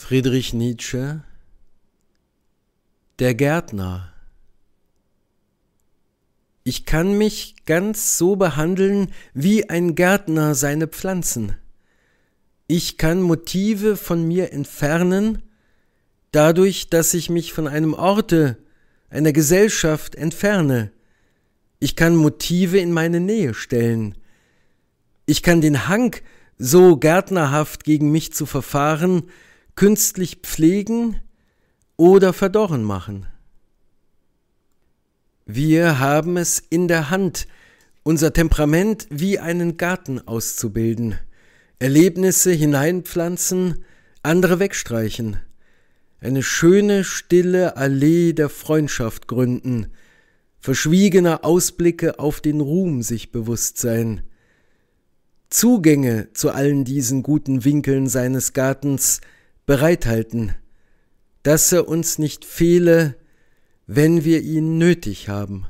Friedrich Nietzsche, der Gärtner. Ich kann mich ganz so behandeln, wie ein Gärtner seine Pflanzen. Ich kann Motive von mir entfernen, dadurch, dass ich mich von einem Orte, einer Gesellschaft entferne. Ich kann Motive in meine Nähe stellen. Ich kann den Hang, so gärtnerhaft gegen mich zu verfahren, künstlich pflegen oder verdorren machen. Wir haben es in der Hand, unser Temperament wie einen Garten auszubilden, Erlebnisse hineinpflanzen, andere wegstreichen, eine schöne, stille Allee der Freundschaft gründen, verschwiegener Ausblicke auf den Ruhm sich bewusst sein, Zugänge zu allen diesen guten Winkeln seines Gartens, bereithalten, dass er uns nicht fehle, wenn wir ihn nötig haben.